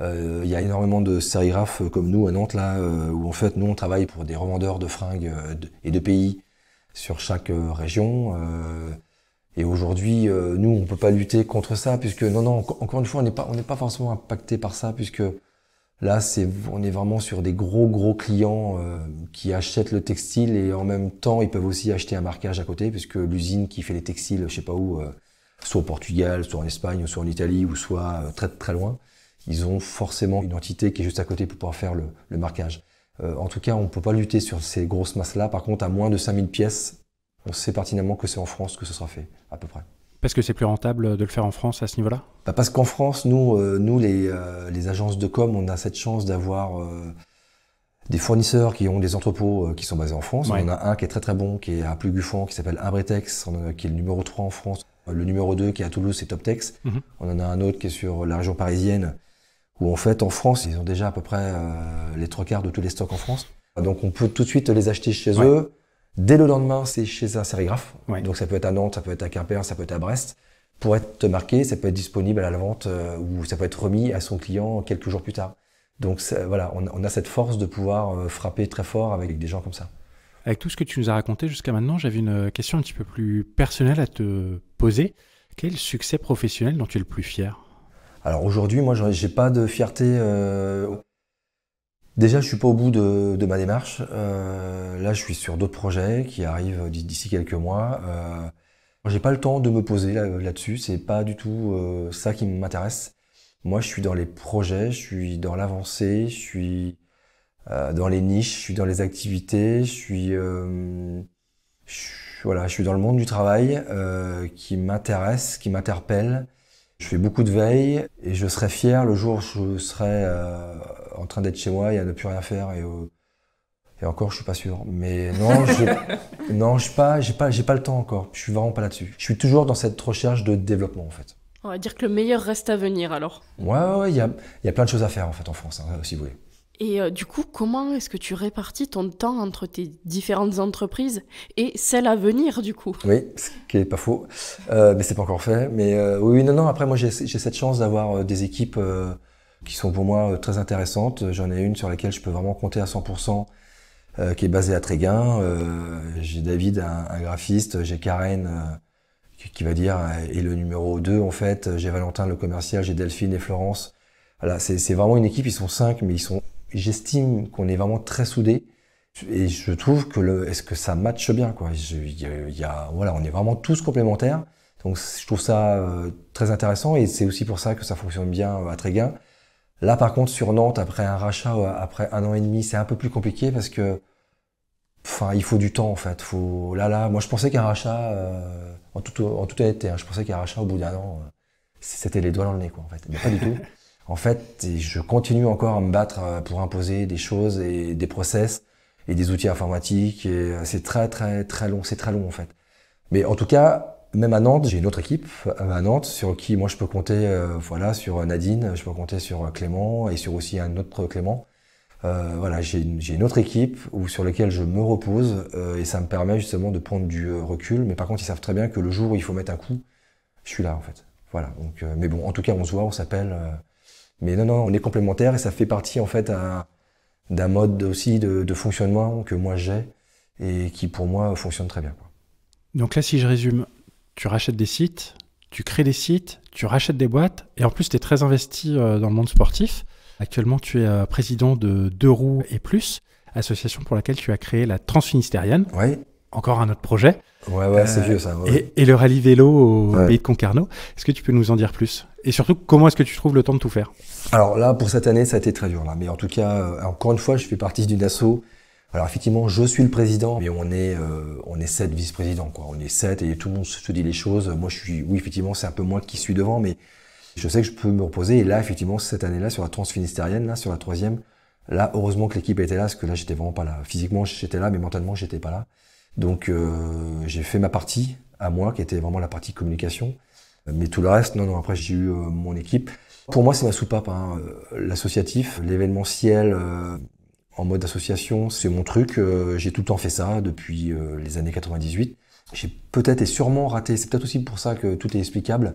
Euh, il y a énormément de sérigraphes euh, comme nous à Nantes là, où en fait nous on travaille pour des revendeurs de fringues et de pays sur chaque région. et aujourd'hui, nous on peut pas lutter contre ça puisque non non encore une fois on n'est pas on n'est pas forcément impacté par ça puisque Là, c'est, on est vraiment sur des gros gros clients euh, qui achètent le textile et en même temps, ils peuvent aussi acheter un marquage à côté, puisque l'usine qui fait les textiles, je sais pas où, euh, soit au Portugal, soit en Espagne, soit en Italie, ou soit euh, très très loin, ils ont forcément une entité qui est juste à côté pour pouvoir faire le, le marquage. en tout cas, on ne peut pas lutter sur ces grosses masses-là. Par contre, à moins de 5000 pièces, on sait pertinemment que c'est en France que ce sera fait, à peu près. Parce que c'est plus rentable de le faire en France à ce niveau-là bah, Parce qu'en France, nous, euh, nous euh, les, agences de com, on a cette chance d'avoir euh, des fournisseurs qui ont des entrepôts qui sont basés en France. On en a un qui est très très bon, qui est à guffon, qui s'appelle Abretex, qui est le numéro 3 en France. Le numéro 2 qui est à Toulouse, c'est Toptex. Mhm. On en a un autre qui est sur la région parisienne, où en fait, en France, ils ont déjà à peu près les trois quarts de tous les stocks en France. Donc on peut tout de suite les acheter chez eux. Dès le lendemain, c'est chez un sérigraphe. Donc ça peut être à Nantes, ça peut être à Quimper, ça peut être à Brest. Pour être marqué, ça peut être disponible à la vente euh, ou ça peut être remis à son client quelques jours plus tard. Donc voilà, on, a cette force de pouvoir euh, frapper très fort avec des gens comme ça. Avec tout ce que tu nous as raconté jusqu'à maintenant, j'avais une question un petit peu plus personnelle à te poser. Quel succès professionnel dont tu es le plus fier Alors aujourd'hui, moi, j'ai pas de fierté. Euh, Déjà, je suis pas au bout de, ma démarche. Euh, là, je suis sur d'autres projets qui arrivent d'ici quelques mois. Euh, j'ai pas le temps de me poser euh, là-dessus. c'est pas du tout euh, ça qui m'intéresse. Moi, je suis dans les projets, je suis dans l'avancée, je suis dans les niches, je suis dans les activités, je suis, voilà, je suis dans le monde du travail qui m'intéresse, qui m'interpelle je fais beaucoup de veille et je serais fier le jour où je serais euh, en train d'être chez moi et à ne plus rien faire et, et encore je suis pas sûr. Mais non, je, non, pas, j'ai pas, j'ai pas le temps encore. Je suis vraiment pas là-dessus. Je suis toujours dans cette recherche de développement en fait. On va dire que le meilleur reste à venir alors. Ouais, il ouais, y, a, y a plein de choses à faire en fait en France, hein, si vous voulez. Et euh, du coup, comment est-ce que tu répartis ton temps entre tes différentes entreprises et celles à venir, du coup Oui, ce qui n'est pas faux, euh, mais c'est pas encore fait. Mais euh, oui, non, non, après, moi, j'ai cette chance d'avoir euh, des équipes qui sont pour moi très intéressantes. J'en ai une sur laquelle je peux vraiment compter à 100%, qui est basée à Tréguin. j'ai David, un, graphiste, j'ai Karen, qui, va dire, et le numéro 2, en fait, j'ai Valentin, le commercial, j'ai Delphine et Florence. Voilà, c'est vraiment une équipe, ils sont cinq, mais ils sont j'estime qu'on est vraiment très soudés. Et je trouve que le, est-ce que ça matche bien, quoi. Il y a, voilà, on est vraiment tous complémentaires. Donc, je trouve ça euh, très intéressant et c'est aussi pour ça que ça fonctionne bien euh, à Tréguin. Là, par contre, sur Nantes, après un rachat, euh, après un an et demi, c'est un peu plus compliqué parce que, enfin, il faut du temps, en fait. Faut, là, là, moi, je pensais qu'un rachat, en, tout, en toute honnêteté, hein, je pensais qu'un rachat au bout d'un an, c'était les doigts dans le nez, quoi, en fait. Mais pas du tout en fait, je continue encore à me battre euh, pour imposer des choses et des process et des outils informatiques. Et euh, c'est très très très long, c'est très long en fait. Mais en tout cas, même à Nantes, j'ai une autre équipe euh, à Nantes sur qui moi je peux compter, voilà, sur Nadine, je peux compter sur Clément et sur aussi un autre Clément. Euh, voilà, j'ai une, autre équipe où, sur laquelle je me repose et ça me permet justement de prendre du recul. Mais par contre, ils savent très bien que le jour où il faut mettre un coup, je suis là en fait. Voilà. Donc, mais bon, en tout cas, on se voit, on s'appelle. Mais non, non, on est complémentaire et ça fait partie en fait d'un mode aussi de, fonctionnement que moi j'ai et qui pour moi fonctionne très bien. Donc là, si je résume, tu rachètes des sites, tu crées des sites, tu rachètes des boîtes et en plus tu es très investi euh, dans le monde sportif. Actuellement, tu es euh, président de Deux Roues et Plus, association pour laquelle tu as créé la Transfinistérienne. Oui encore un autre projet. c'est euh, vieux Et, le rallye vélo au pays de Concarneau. Est-ce que tu peux nous en dire plus Et surtout, comment est-ce que tu trouves le temps de tout faire Alors là, pour cette année, ça a été très dur. Là. Mais en tout cas, euh, encore une fois, je fais partie d'une asso. Alors effectivement, je suis le président, mais on est euh, on est sept vice-présidents quoi. On est sept et tout le monde se dit les choses. Moi, je suis oui effectivement, c'est un peu moi qui suis devant, mais je sais que je peux me reposer. Et là, effectivement, cette année-là, sur la transfinistérienne, là, sur la troisième, là, heureusement que l'équipe était là, parce que là, j'étais vraiment pas là. Physiquement, j'étais là, mais mentalement, j'étais pas là. Donc euh, j'ai fait ma partie à moi, qui était vraiment la partie communication. Mais tout le reste, non, non, après j'ai eu euh, mon équipe. Pour moi, c'est ma soupape, hein, euh, l'associatif, l'événementiel en mode association, c'est mon truc. j'ai tout le temps fait ça depuis les années 98. J'ai peut-être et sûrement raté, c'est peut-être aussi pour ça que tout est explicable,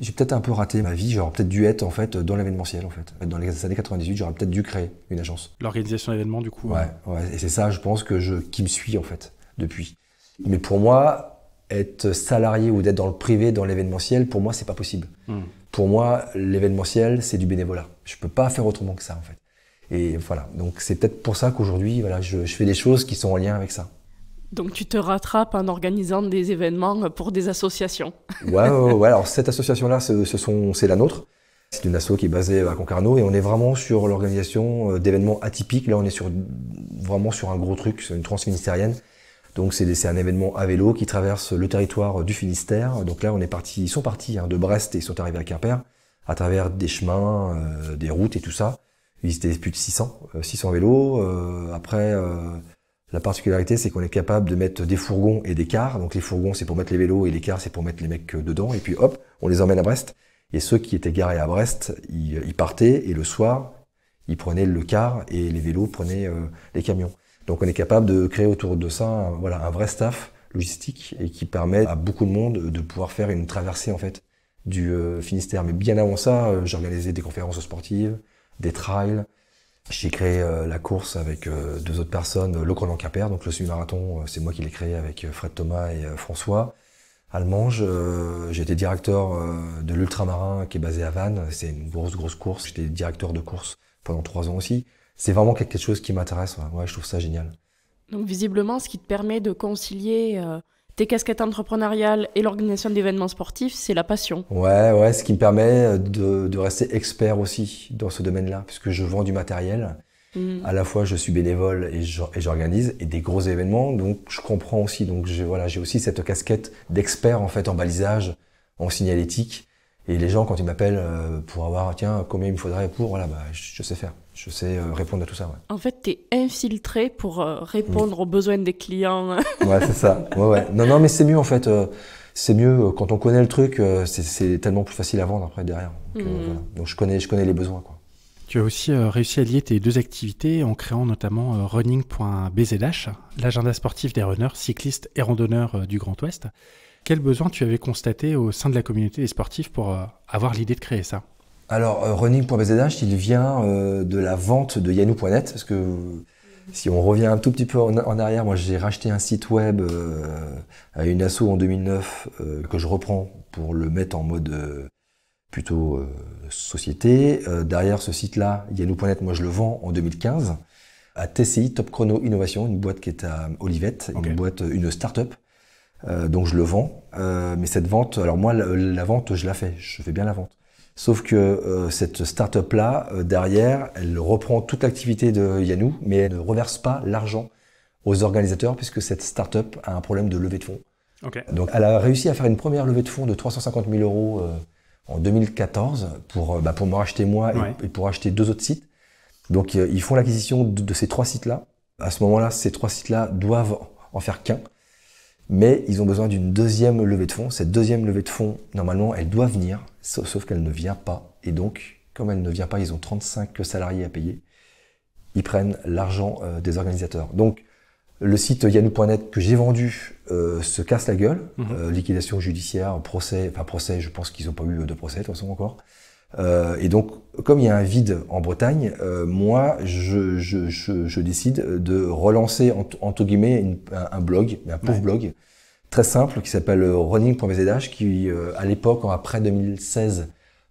j'ai peut-être un peu raté ma vie, j'aurais peut-être dû être en fait dans l'événementiel en fait. Dans les années 98, j'aurais peut-être dû créer une agence. L'organisation d'événements du coup. Hein. Ouais, et c'est ça, je pense que qui me suis en fait depuis. Mais pour moi, être salarié ou d'être dans le privé, dans l'événementiel, pour moi, c'est pas possible. Hmm. Pour moi, l'événementiel, c'est du bénévolat. Je peux pas faire autrement que ça, en fait. Et voilà. Donc, c'est peut-être pour ça qu'aujourd'hui, voilà, je, fais des choses qui sont en lien avec ça. Donc, tu te rattrapes en organisant des événements pour des associations. ouais, ouais, ouais. Alors, cette association-là, c'est la nôtre. C'est une asso qui est basée à Concarneau et on est vraiment sur l'organisation euh, d'événements atypiques. Là, on est sur, vraiment sur un gros truc, c'est une transministérienne. Donc c'est un événement à vélo qui traverse le territoire du Finistère. Donc là, on est parti, ils sont partis hein, de Brest et sont arrivés à Quimper à travers des chemins, euh, des routes et tout ça. Ils étaient plus de 600, 600 euh, vélos. Euh, après, la particularité, c'est qu'on est capable de mettre des fourgons et des cars. Donc les fourgons, c'est pour mettre les vélos et les cars, c'est pour mettre les mecs dedans. Et puis hop, on les emmène à Brest. Et ceux qui étaient garés à Brest, ils partaient et le soir, ils prenaient le car et les vélos prenaient les camions. Donc on est capable de créer autour de ça un, voilà, un vrai staff logistique et qui permet à beaucoup de monde de pouvoir faire une traversée en fait du euh, Finistère. Mais bien avant ça, euh, j'organisais des conférences sportives, des trails. J'ai créé euh, la course avec deux autres personnes, le donc le semi-marathon, c'est moi qui l'ai créé avec Fred Thomas et François. J'ai été directeur de l'Ultramarin qui est basé à Vannes, c'est une grosse grosse course. J'étais directeur de course pendant trois ans aussi c'est vraiment quelque chose qui m'intéresse. Ouais. je trouve ça génial. Donc visiblement, ce qui te permet de concilier euh, tes casquettes entrepreneuriales et l'organisation d'événements sportifs, c'est la passion. Ouais, ouais, ce qui me permet euh, de, rester expert aussi dans ce domaine-là, puisque je vends du matériel. Mm. À la fois, je suis bénévole et j'organise et, des gros événements, donc je comprends aussi. Donc je, voilà, j'ai aussi cette casquette d'expert en fait en balisage, en signalétique. Et les gens, quand ils m'appellent euh, pour avoir, tiens, combien il me faudrait pour, voilà, bah, je sais faire je sais euh, répondre à tout ça. En fait, tu es infiltré pour euh, répondre aux besoins des clients. ouais, c'est ça. Ouais, ouais. Non, non, mais c'est mieux en fait. Euh, c'est mieux quand on connaît le truc. C'est tellement plus facile à vendre après derrière. Donc, mm. voilà. Donc je connais, je connais les besoins. Quoi. Tu as aussi réussi à lier tes deux activités en créant notamment running.bzh, l'agenda sportif des runners, cyclistes et randonneurs du Grand Ouest. Quels besoins tu avais constaté au sein de la communauté des sportifs pour avoir l'idée de créer ça alors, euh, running.bzh, il vient euh, de la vente de Yanou.net, parce que si on revient un tout petit peu en, arrière, moi j'ai racheté un site web euh, à une asso en 2009 que je reprends pour le mettre en mode plutôt société. derrière ce site-là, Yanou.net, moi je le vends en 2015 à TCI Top Chrono Innovation, une boîte qui est à Olivette, une boîte, une start-up. donc je le vends, mais cette vente, alors moi la vente je la fais, je fais bien la vente. Sauf que euh, cette start-up-là, euh, derrière, elle reprend toute l'activité de Yanou, mais elle ne reverse pas l'argent aux organisateurs puisque cette start-up a un problème de levée de fonds. Donc elle a réussi à faire une première levée de fonds de 350 000 euros euh, en 2014 pour, bah, pour me racheter moi et, pour acheter deux autres sites. Donc ils font l'acquisition de, ces trois sites-là. À ce moment-là, ces trois sites-là doivent en faire qu'un mais ils ont besoin d'une deuxième levée de fonds. Cette deuxième levée de fonds, normalement, elle doit venir, sauf qu'elle ne vient pas. Et donc, comme elle ne vient pas, ils ont 35 salariés à payer. Ils prennent l'argent euh, des organisateurs. Donc, le site yannou.net que j'ai vendu euh, se casse la gueule. Mhm. Euh, liquidation judiciaire, procès, enfin procès, je pense qu'ils n'ont pas eu de procès de toute façon encore. et donc, comme il y a un vide en Bretagne, moi, je, décide de relancer, entre, guillemets, un, un, blog, un pauvre blog, très simple qui s'appelle euh, Running running.bzh, qui, euh, à l'époque, après 2016,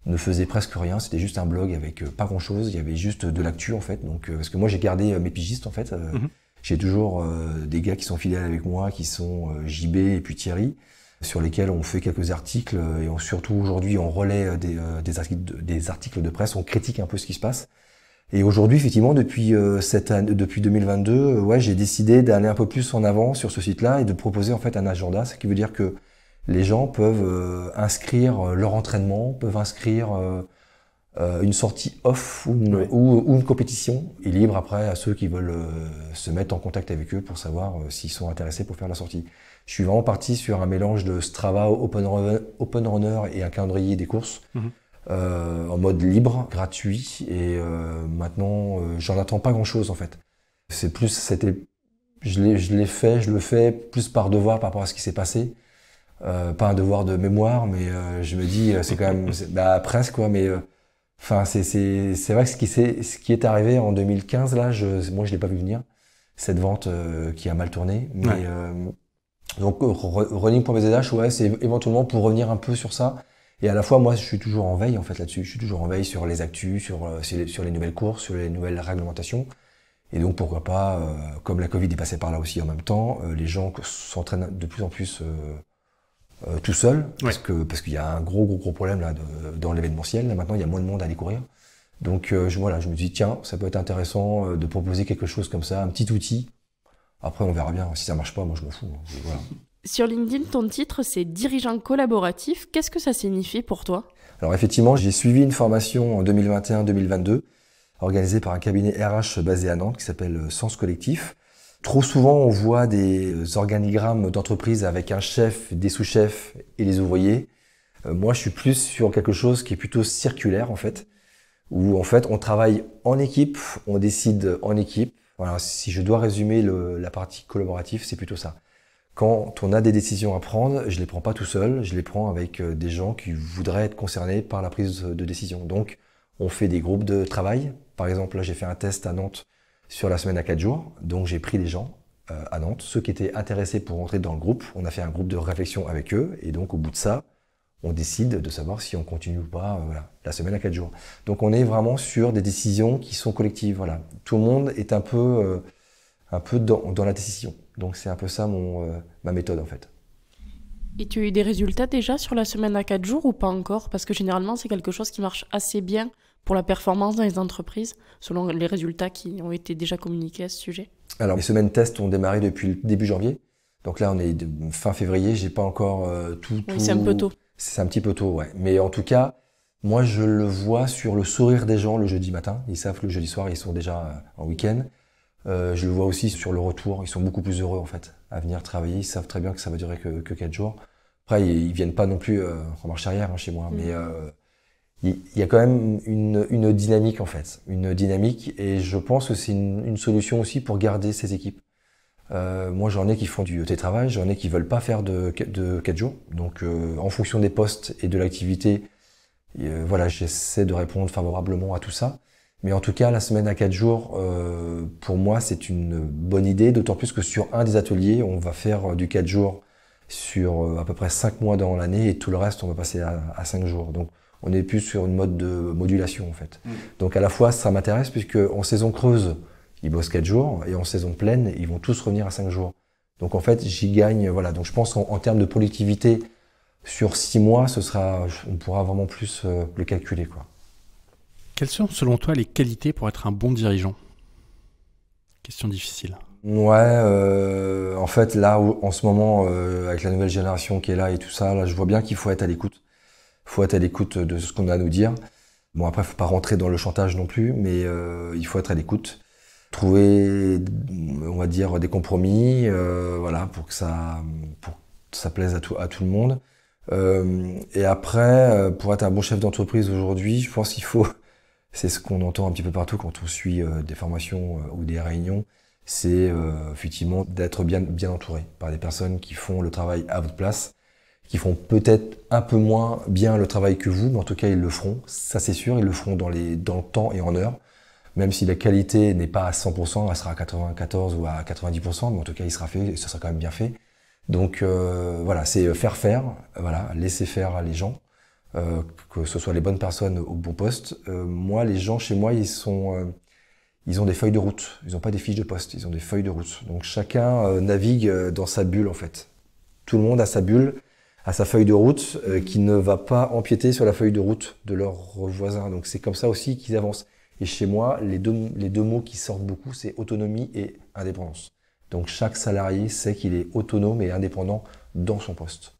ne faisait presque rien. C'était juste un blog avec euh, pas grand chose. Il y avait juste de l'actu, en fait. Donc, parce que moi, j'ai gardé mes pigistes, en fait. Mhm. J'ai toujours des gars qui sont fidèles avec moi, qui sont JB et puis Thierry sur lesquels on fait quelques articles et on, surtout aujourd'hui on relaie des, articles des, articles de presse, on critique un peu ce qui se passe. Et aujourd'hui, effectivement, depuis euh, cette année, depuis 2022, euh, ouais, j'ai décidé d'aller un peu plus en avant sur ce site-là et de proposer en fait un agenda, ce qui veut dire que les gens peuvent euh, inscrire leur entraînement, peuvent inscrire une sortie off ou une, compétition, et libre après à ceux qui veulent se mettre en contact avec eux pour savoir s'ils sont intéressés pour faire la sortie. Je suis vraiment parti sur un mélange de Strava, Open, Runner, et un calendrier des courses. Mhm. Euh, en mode libre, gratuit, et euh, maintenant, euh, j'en attends pas grand-chose en fait. C'est plus, c'était, je l'ai fait, je le fais plus par devoir par rapport à ce qui s'est passé. pas un devoir de mémoire, mais je me dis, c'est quand même, bah, presque quoi, mais enfin, c'est vrai que ce qui, ce qui est arrivé en 2015, là, je, moi je l'ai pas vu venir, cette vente qui a mal tourné, mais. Ouais. donc, running.bzh, ouais, c'est éventuellement pour revenir un peu sur ça et à la fois, moi, je suis toujours en veille en fait là-dessus. Je suis toujours en veille sur les actus, sur, euh, sur les nouvelles courses, sur les nouvelles réglementations. Et donc, pourquoi pas, euh, comme la Covid est passée par là aussi en même temps, euh, les gens s'entraînent de plus en plus tout seuls, parce que parce qu'il y a un gros, gros, gros problème là dans l'événementiel. maintenant, il y a moins de monde à aller courir. Donc, je, voilà, je me dis, tiens, ça peut être intéressant de proposer quelque chose comme ça, un petit outil. Après, on verra bien. Si ça marche pas, moi, je m'en fous. Hein. Voilà. Sur LinkedIn, ton titre, c'est dirigeant collaboratif. Qu'est-ce que ça signifie pour toi Alors effectivement, j'ai suivi une formation en 2021-2022 organisée par un cabinet RH basé à Nantes qui s'appelle euh, Sens Collectif. Trop souvent, on voit des euh, organigrammes d'entreprise avec un chef, des sous-chefs et les ouvriers. Euh, moi, je suis plus sur quelque chose qui est plutôt circulaire en fait, où en fait, on travaille en équipe, on décide en équipe. Voilà, si je dois résumer la partie collaborative, c'est plutôt ça. Quand on a des décisions à prendre, je ne les prends pas tout seul, je les prends avec euh, des gens qui voudraient être concernés par la prise de décision. Donc, on fait des groupes de travail. Par exemple, là, j'ai fait un test à Nantes sur la semaine à 4 jours. Donc, j'ai pris des gens euh, à Nantes, ceux qui étaient intéressés pour entrer dans le groupe. On a fait un groupe de réflexion avec eux. Et donc, au bout de ça, on décide de savoir si on continue ou pas euh, la semaine à quatre jours. Donc on est vraiment sur des décisions qui sont collectives. Voilà. Tout le monde est un peu, un peu dans la décision. Donc c'est un peu ça euh, ma méthode en fait. Et tu as eu des résultats déjà sur la semaine à 4 jours ou pas encore Parce que généralement c'est quelque chose qui marche assez bien pour la performance dans les entreprises, selon les résultats qui ont été déjà communiqués à ce sujet. Alors les semaines test ont démarré depuis le début janvier. Donc là on est fin février, j'ai pas encore euh, tout, c'est un peu tôt. C'est un petit peu tôt, ouais. Mais en tout cas, moi je le vois sur le sourire des gens le jeudi matin. Ils savent que le jeudi soir ils sont déjà euh, en week-end. Euh, je le vois aussi sur le retour, ils sont beaucoup plus heureux en fait à venir travailler, ils savent très bien que ça va durer que, quatre 4 jours. Après, ils, ne viennent pas non plus euh, en marche arrière hein, chez moi, mm. mais euh, il, y, a quand même une, dynamique en fait, une dynamique, et je pense que c'est une, solution aussi pour garder ces équipes. moi, j'en ai qui font du télétravail, j'en ai qui ne veulent pas faire de, de 4 jours, donc en fonction des postes et de l'activité, voilà, j'essaie de répondre favorablement à tout ça. Mais en tout cas, la semaine à quatre jours, euh, pour moi, c'est une bonne idée, d'autant plus que sur un des ateliers, on va faire euh, du quatre jours sur euh, à peu près cinq mois dans l'année et tout le reste, on va passer à, cinq jours. Donc, on est plus sur une mode de modulation, en fait. Mm. Donc, à la fois, ça m'intéresse, puisque en saison creuse, ils bossent quatre jours, et en saison pleine, ils vont tous revenir à cinq jours. Donc, en fait, j'y gagne, voilà. Donc, je pense qu'en termes de productivité, sur six mois, ce sera, on pourra vraiment plus le calculer, quoi. Quelles sont selon toi les qualités pour être un bon dirigeant Question difficile. Ouais, euh, en fait là en ce moment euh, avec la nouvelle génération qui est là et tout ça, là je vois bien qu'il faut être à l'écoute. Il Faut être à l'écoute de ce qu'on a à nous dire. Bon après il faut pas rentrer dans le chantage non plus, mais euh, il faut être à l'écoute, trouver on va dire des compromis, voilà pour que ça pour ça plaise à tout à tout le monde. et après pour être un bon chef d'entreprise aujourd'hui, je pense qu'il faut c'est ce qu'on entend un petit peu partout quand on suit euh, des formations euh, ou des réunions, c'est euh, effectivement d'être bien, bien entouré par des personnes qui font le travail à votre place, qui font peut-être un peu moins bien le travail que vous, mais en tout cas ils le feront, ça c'est sûr, ils le feront dans, les, dans le temps et en heure. Même si la qualité n'est pas à 100%, elle sera à 94 ou à 90%, mais en tout cas il sera fait et ce sera quand même bien fait. Donc euh, voilà, c'est faire faire, voilà, laisser faire à les gens euh, que ce soit les bonnes personnes au bon poste. Euh, moi, les gens chez moi, ils sont, euh, ils ont des feuilles de route. Ils n'ont pas des fiches de poste. Ils ont des feuilles de route. Donc chacun navigue dans sa bulle en fait. Tout le monde a sa bulle, a sa feuille de route qui ne va pas empiéter sur la feuille de route de leurs voisins. Donc c'est comme ça aussi qu'ils avancent. Et chez moi, les deux, les deux mots qui sortent beaucoup, c'est autonomie et indépendance. Donc chaque salarié sait qu'il est autonome et indépendant dans son poste.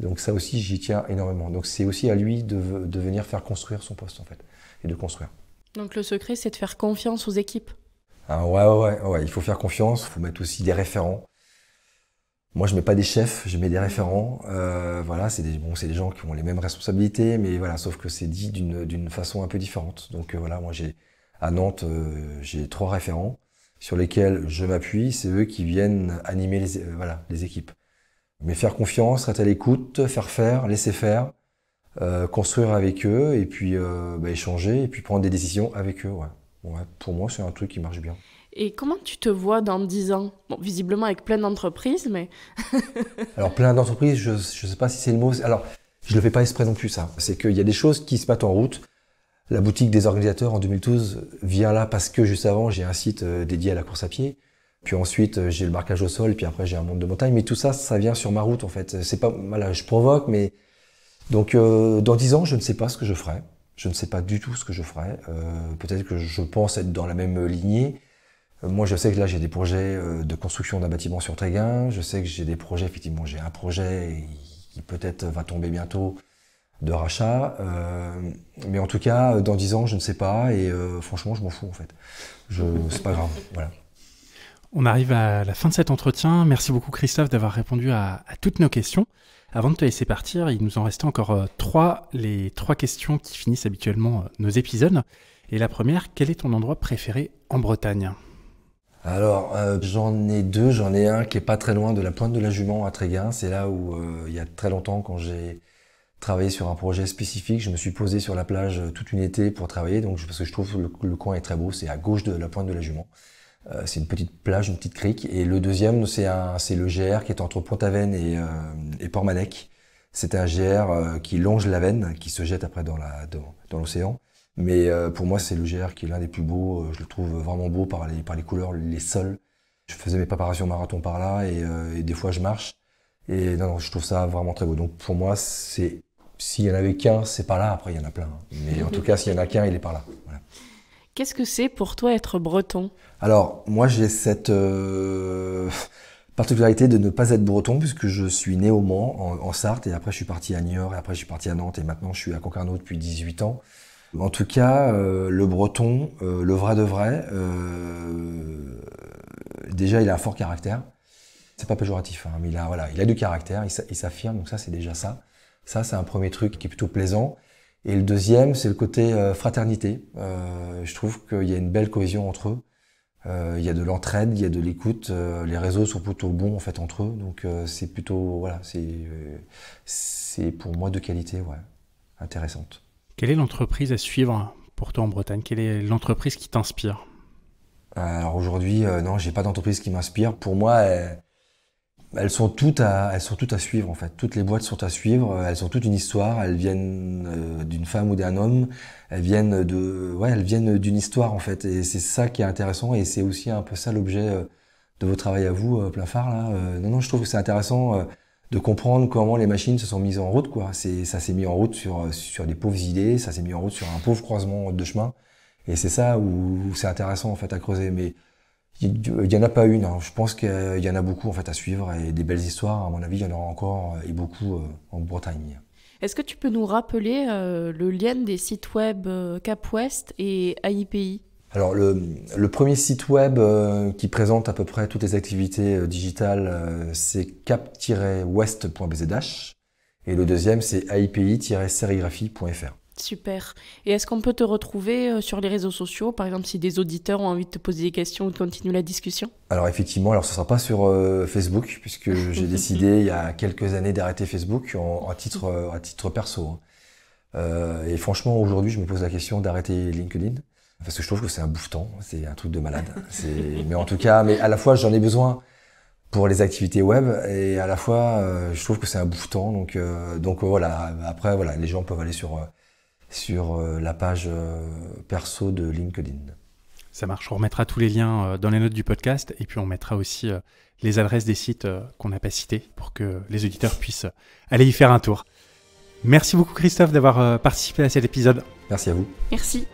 Donc ça aussi, j'y tiens énormément. Donc c'est aussi à lui de, venir faire construire son poste, en fait, et de construire. Donc le secret, c'est de faire confiance aux équipes ah, ouais, ouais, ouais, il faut faire confiance, il faut mettre aussi des référents. Moi, je mets pas des chefs, je mets des référents. Euh, voilà, c'est des, bon, des gens qui ont les mêmes responsabilités, mais voilà, sauf que c'est dit d'une façon un peu différente. Donc euh, voilà, moi, j'ai à Nantes, euh, j'ai trois référents sur lesquels je m'appuie. C'est eux qui viennent animer les, les équipes. Mais faire confiance, être à l'écoute, faire faire, laisser faire, euh, construire avec eux et puis euh, bah, échanger et puis prendre des décisions avec eux. Ouais. pour moi, c'est un truc qui marche bien. Et comment tu te vois dans 10 ans Bon, visiblement avec plein d'entreprises, mais... Alors, plein d'entreprises, je ne sais pas si c'est le mot. Alors, je ne le fais pas exprès non plus, ça. C'est qu'il y a des choses qui se mettent en route. La boutique des organisateurs en 2012 vient là parce que juste avant, j'ai un site euh, dédié à la course à pied. Puis ensuite, euh, j'ai le marquage au sol, puis après, j'ai un monde de montagne. Mais tout ça, ça vient sur ma route, en fait. C'est pas, voilà, je provoque, mais. Donc, euh, dans dix ans, je ne sais pas ce que je ferai. Je ne sais pas du tout ce que je ferai. Euh, peut-être que je pense être dans la même lignée. moi, je sais que là, j'ai des projets de construction d'un bâtiment sur Tréguin. Je sais que j'ai des projets, effectivement, j'ai un projet qui peut-être va tomber bientôt de rachat. mais en tout cas, dans 10 ans, je ne sais pas. Et franchement, je m'en fous en fait. Je, c'est pas grave. Voilà. On arrive à la fin de cet entretien. Merci beaucoup Christophe d'avoir répondu à, toutes nos questions. Avant de te laisser partir, il nous en restait encore euh, trois, les trois questions qui finissent habituellement euh, nos épisodes. Et la première, quel est ton endroit préféré en Bretagne alors, euh, j'en ai deux. J'en ai un qui est pas très loin de la pointe de la Jument à Tréguin. C'est là où, il y a très longtemps, quand j'ai travaillé sur un projet spécifique, je me suis posé sur la plage toute une été pour travailler. Donc, parce que je trouve que le coin est très beau. C'est à gauche de la pointe de la Jument. Euh, c'est une petite plage, une petite crique. Et le deuxième, c'est le GR qui est entre Pont-Aven et, euh, Port-Manec. C'est un GR euh, qui longe la veine, qui se jette après dans l'océan. mais pour moi, c'est le GR qui est l'un des plus beaux. je le trouve vraiment beau par les, couleurs, les sols. Je faisais mes préparations marathon par là et, des fois je marche. Et non, je trouve ça vraiment très beau. Donc pour moi, c'est s'il y en avait qu'un, c'est pas là. Après, il y en a plein. Hein. Mais en tout cas, s'il y en a qu'un, il est par là. Qu'est-ce que c'est pour toi être breton Alors, moi j'ai cette euh, particularité de ne pas être breton puisque je suis né au Mans, en, Sarthe, et après je suis parti à Niort, et après je suis parti à Nantes, et maintenant je suis à Concarneau depuis 18 ans. En tout cas, euh, le breton, euh, le vrai de vrai, déjà il a un fort caractère. C'est pas péjoratif, hein, mais il a, voilà, il a du caractère, il s'affirme, donc ça c'est déjà ça. Ça c'est un premier truc qui est plutôt plaisant. Et le deuxième, c'est le côté euh, fraternité. Euh, je trouve qu'il y a une belle cohésion entre eux. Euh, il y a de l'entraide, il y a de l'écoute. les réseaux sont plutôt bons en fait entre eux, donc c'est plutôt voilà, c'est pour moi de qualité, ouais, intéressante. Quelle est l'entreprise à suivre pour toi en Bretagne Quelle est l'entreprise qui t'inspire alors aujourd'hui, non, non, j'ai pas d'entreprise qui m'inspire. Pour moi, bah, elles sont toutes à, elles sont toutes à suivre en fait. Toutes les boîtes sont à suivre. Euh, elles sont toutes une histoire. Elles viennent euh, d'une femme ou d'un homme. Elles viennent de, ouais, elles viennent d'une histoire en fait. Et c'est ça qui est intéressant. Et c'est aussi un peu ça l'objet euh, de vos travail à vous, plein phare là. non, non, je trouve que c'est intéressant de comprendre comment les machines se sont mises en route quoi. C'est, ça s'est mis en route sur sur des pauvres idées. Ça s'est mis en route sur un pauvre croisement de chemin. Et c'est ça où, où c'est intéressant en fait à creuser. Mais il n'y en a pas une. Hein. Je pense qu'il y en a beaucoup en fait à suivre et des belles histoires. À mon avis, il y en aura encore euh, et beaucoup euh, en Bretagne. Est-ce que tu peux nous rappeler euh, le lien des sites web Cap Ouest et AIPI Alors le, premier site web qui présente à peu près toutes les activités digitales, c'est cap-west.bzh. Et le deuxième, c'est aipi-sérigraphie.fr. Super. Et est-ce qu'on peut te retrouver euh, sur les réseaux sociaux, par exemple, si des auditeurs ont envie de te poser des questions ou de continuer la discussion Alors effectivement, alors ce ne sera pas sur euh, Facebook, puisque j'ai décidé il y a quelques années d'arrêter Facebook en, titre, euh, à titre perso. Hein. et franchement, aujourd'hui, je me pose la question d'arrêter LinkedIn, parce que je trouve que c'est un bouffetant, c'est un truc de malade. mais en tout cas, mais à la fois, j'en ai besoin pour les activités web et à la fois je trouve que c'est un bouffetant donc donc voilà après voilà les gens peuvent aller sur sur euh, la page euh, perso de LinkedIn. Ça marche, on remettra tous les liens euh, dans les notes du podcast et puis on mettra aussi les adresses des sites qu'on n'a pas cités pour que les auditeurs puissent aller y faire un tour. Merci beaucoup Christophe d'avoir participé à cet épisode. Merci à vous. Merci.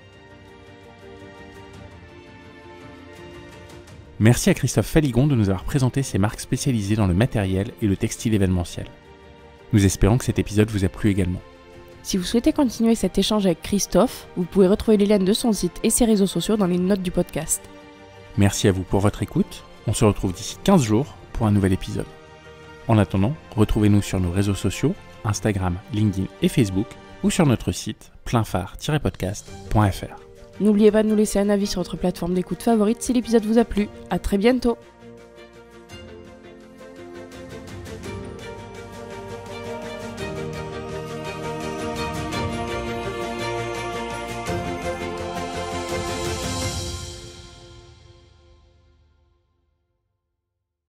Merci à Christophe Faligon de nous avoir présenté ses marques spécialisées dans le matériel et le textile événementiel. Nous espérons que cet épisode vous a plu également. Si vous souhaitez continuer cet échange avec Christophe, vous pouvez retrouver les de son site et ses réseaux sociaux dans les notes du podcast. Merci à vous pour votre écoute. On se retrouve d'ici 15 jours pour un nouvel épisode. En attendant, retrouvez-nous sur nos réseaux sociaux, Instagram, LinkedIn et Facebook, ou sur notre site pleinphare-podcast.fr. N'oubliez pas de nous laisser un avis sur votre plateforme d'écoute favorite si l'épisode vous a plu. À très bientôt!